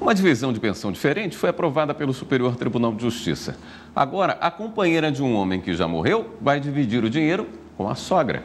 Uma divisão de pensão diferente foi aprovada pelo Superior Tribunal de Justiça. Agora, a companheira de um homem que já morreu vai dividir o dinheiro com a sogra.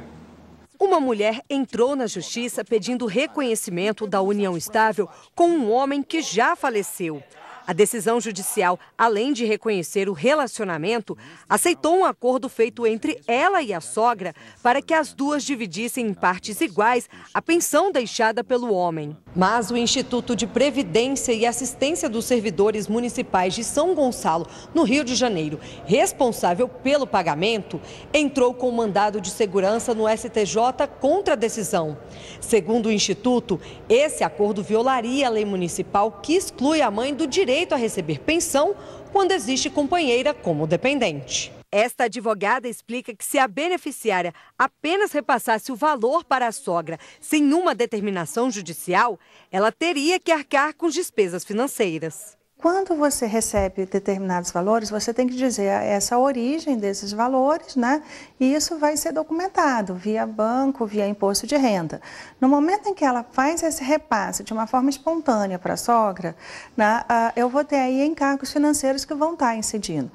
Uma mulher entrou na justiça pedindo reconhecimento da união estável com um homem que já faleceu. A decisão judicial, além de reconhecer o relacionamento, aceitou um acordo feito entre ela e a sogra para que as duas dividissem em partes iguais a pensão deixada pelo homem. Mas o Instituto de Previdência e Assistência dos Servidores Municipais de São Gonçalo, no Rio de Janeiro, responsável pelo pagamento, entrou com mandado de segurança no STJ contra a decisão. Segundo o Instituto, esse acordo violaria a lei municipal que exclui a mãe do direito direito a receber pensão quando existe companheira como dependente. Esta advogada explica que se a beneficiária apenas repassasse o valor para a sogra sem uma determinação judicial, ela teria que arcar com despesas financeiras. Quando você recebe determinados valores, você tem que dizer essa origem desses valores, né? E isso vai ser documentado via banco, via imposto de renda. No momento em que ela faz esse repasse de uma forma espontânea para a sogra, né, ah, eu vou ter aí encargos financeiros que vão estar incidindo.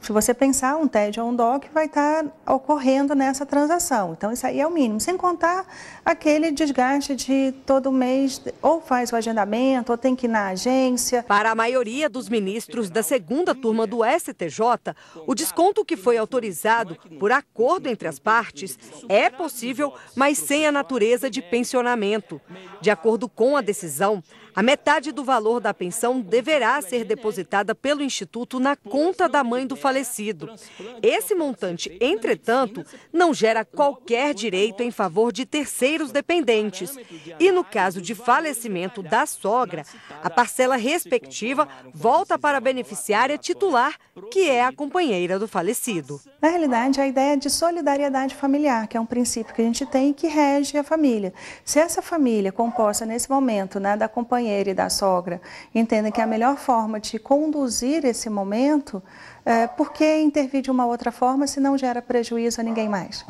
Se você pensar um TED ou um DOC, vai estar ocorrendo nessa transação. Então, isso aí é o mínimo. Sem contar aquele desgaste de todo mês, ou faz o agendamento, ou tem que ir na agência. Para a maioria dos ministros da segunda turma do STJ, o desconto que foi autorizado por acordo entre as partes é possível, mas sem a natureza de pensionamento. De acordo com a decisão, a metade do valor da pensão deverá ser depositada pelo Instituto na conta da mãe do falecido falecido. Esse montante, entretanto, não gera qualquer direito em favor de terceiros dependentes. E no caso de falecimento da sogra, a parcela respectiva volta para a beneficiária titular, que é a companheira do falecido. Na realidade, a ideia é de solidariedade familiar, que é um princípio que a gente tem e que rege a família. Se essa família composta nesse momento, né, da companheira e da sogra, entendem que a melhor forma de conduzir esse momento é, porque intervir de uma outra forma se não gera prejuízo a ninguém mais.